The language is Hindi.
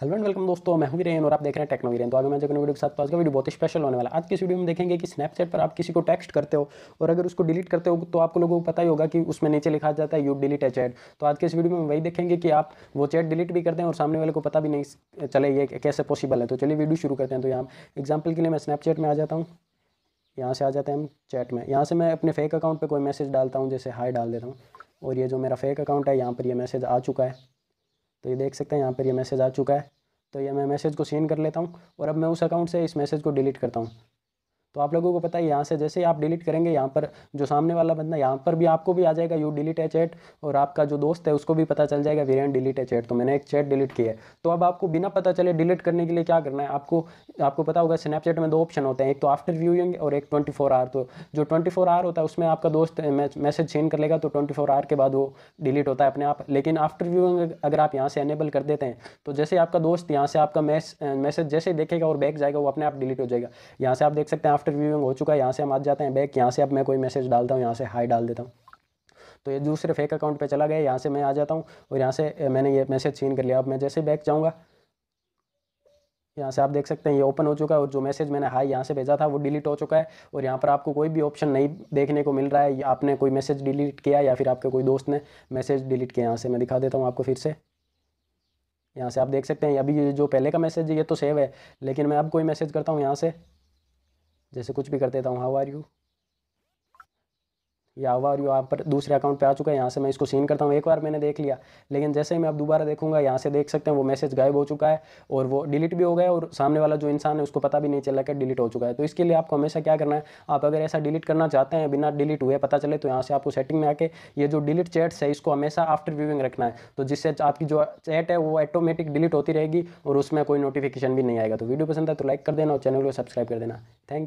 हेलो एंड वेलकम दोस्तों मैं हूं वीरेन और आप देख रहे हैं टेक्नो वीरेन तो आगे मैं जगह वीडियो के साथ तो आज का वीडियो बहुत ही स्पेशल होने वाला आज की वीडियो में देखेंगे कि स्नैपचैट पर आप किसी को टेक्स्ट करते हो और अगर उसको डिलीट करते हो तो आप लोगों को पता ही होगा कि उसमें नीचे लिखा जाता है यू डिलीट ए चैट तो आज के इस वीडियो में वही देखेंगे कि आप वो चैट डिलीट भी करते हैं और सामने वाले को पता भी नहीं चले ये कैसे पॉसिबल है तो चलिए वीडियो शुरू करते हैं तो यहाँ एग्जाम्पल के लिए मैं स्नैपचैट में आ जाता हूँ यहाँ से आ जाते हैं हम चैट में यहाँ से मैं अपने फेक अकाउंट पर कोई मैसेज डालता हूँ जैसे हाई डाल देता हूँ और ये जो मेरा फेक अकाउंट है यहाँ पर ये मैसेज आ चुका है तो ये देख सकते हैं यहाँ पर ये मैसेज आ चुका है तो ये मैं मैसेज को सेंड कर लेता हूँ और अब मैं उस अकाउंट से इस मैसेज को डिलीट करता हूँ तो आप लोगों को पता है यहाँ से जैसे आप डिलीट करेंगे यहाँ पर जो सामने वाला बंदा यहाँ पर भी आपको भी आ जाएगा यू डिलीट है चैट और आपका जो दोस्त है उसको भी पता चल जाएगा वीरेन डिलीट है चैट तो मैंने एक चैट डिलीट की है तो अब आपको बिना पता चले डिलीट करने के लिए क्या करना है आपको आपको पता होगा स्नैपचैट में दो ऑप्शन होते हैं एक तो आफ्टर व्यूइंग और एक ट्वेंटी आवर तो जो ट्वेंटी आवर होता है उसमें आपका दोस्त मैसेज चेंज कर लेगा तो ट्वेंटी आवर के बाद वो डिलीट होता है अपने आप लेकिन आफ्टर व्यूइंग अगर आप यहाँ से एनेबल कर देते हैं तो जैसे आपका दोस्त यहाँ से आपका मैसेज जैसे देखेगा और बैक जाएगा वो अपने आप डिलीट हो जाएगा यहाँ से आप देख सकते हैं आफ्टर व्यूइंग हो चुका है यहाँ से हम आ जाते हैं बैक यहाँ से अब मैं कोई मैसेज डालता हूँ यहाँ से हाई डाल देता हूँ तो ये दूसरे फेक अकाउंट पे चला गया यहाँ से मैं आ जाता हूँ और यहाँ से मैंने ये मैसेज सीन कर लिया अब मैं जैसे बैक जाऊँगा यहाँ से आप देख सकते हैं ये ओपन हो चुका है और जो मैसेज मैंने हाई यहाँ से भेजा था वो डिलीट हो चुका है और यहाँ पर आपको कोई भी ऑप्शन नहीं देखने को मिल रहा है आपने कोई मैसेज डिलीट किया या फिर आपके कोई दोस्त ने मैसेज डिलीट किया यहाँ से मैं दिखा देता हूँ आपको फिर से यहाँ से आप देख सकते हैं अभी जो पहले का मैसेज है ये तो सेव है लेकिन मैं अब कोई मैसेज करता हूँ यहाँ से जैसे कुछ भी कर देता हूँ हाउ आर यू या हाउ आर यू आप पर दूसरे अकाउंट पे आ चुका है यहाँ से मैं इसको सीन करता हूँ एक बार मैंने देख लिया लेकिन जैसे ही मैं अब दोबारा देखूंगा यहाँ से देख सकते हैं वो मैसेज गायब हो चुका है और वो डिलीट भी हो गया और सामने वाला जो इंसान है उसको पता भी नहीं चला कि डिलीट हो चुका है तो इसके लिए आपको हमेशा क्या करना है आप अगर ऐसा डिलीट करना चाहते हैं बिना डिलीट हुए पता चले तो यहाँ से आपको सेटिंग में आके ये जो डिलीट चैट्स है इसको हमेशा आफ्टर व्यूविंग रखना है तो जिससे आपकी जो चैट है वो ऑटोमेटिक डिलीट होती रहेगी और उसमें कोई नोटिफिकेशन भी नहीं आएगा तो वीडियो पसंद है तो लाइक कर देना और चैनल को सब्सक्राइब कर देना थैंक